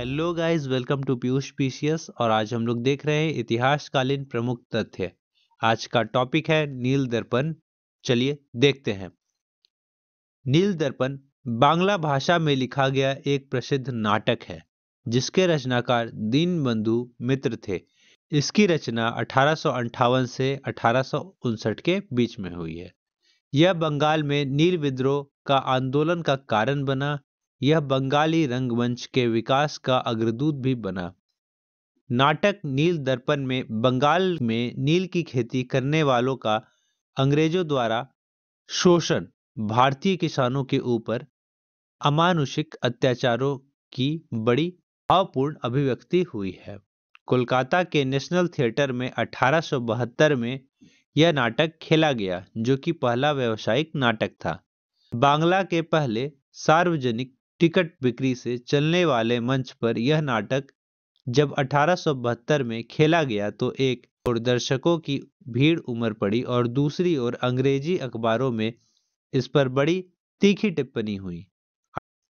hello guys welcome to Piyush PCS और आज हम लोग देख रहे हैं इतिहासकालीन प्रमुख तथ्य आज का टॉपिक है नील दर्पण चलिए देखते हैं नील दर्पण बांग्ला भाषा में लिखा गया एक प्रसिद्ध नाटक है जिसके रचनाकार दीन बंधु मित्र थे इसकी रचना अठारह से अठारह के बीच में हुई है यह बंगाल में नील विद्रोह का आंदोलन का कारण बना यह बंगाली रंगमंच के विकास का अग्रदूत भी बना नाटक नील दर्पण में बंगाल में नील की खेती करने वालों का अंग्रेजों द्वारा शोषण भारतीय किसानों के ऊपर अमानुषिक अत्याचारों की बड़ी भावपूर्ण अभिव्यक्ति हुई है कोलकाता के नेशनल थिएटर में 1872 में यह नाटक खेला गया जो कि पहला व्यावसायिक नाटक था बांग्ला के पहले सार्वजनिक टिकट बिक्री से चलने वाले मंच पर यह नाटक जब अठारह में खेला गया तो एक और दर्शकों की भीड़ उमड़ पड़ी और दूसरी ओर अंग्रेजी अखबारों में इस पर बड़ी तीखी टिप्पणी हुई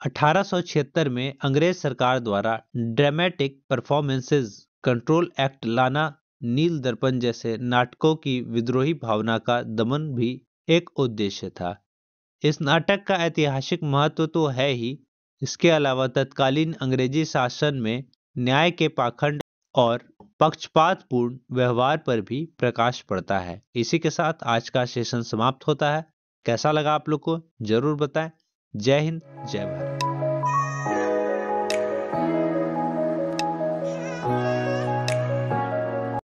अठारह में अंग्रेज सरकार द्वारा ड्रामेटिक परफॉर्मेंसेज कंट्रोल एक्ट लाना नील दर्पण जैसे नाटकों की विद्रोही भावना का दमन भी एक उद्देश्य था इस नाटक का ऐतिहासिक महत्व तो है ही इसके अलावा तत्कालीन अंग्रेजी शासन में न्याय के पाखंड और पक्षपातपूर्ण व्यवहार पर भी प्रकाश पड़ता है इसी के साथ आज का सेशन समाप्त होता है कैसा लगा आप लोग को जरूर बताएं जय हिंद जय भारत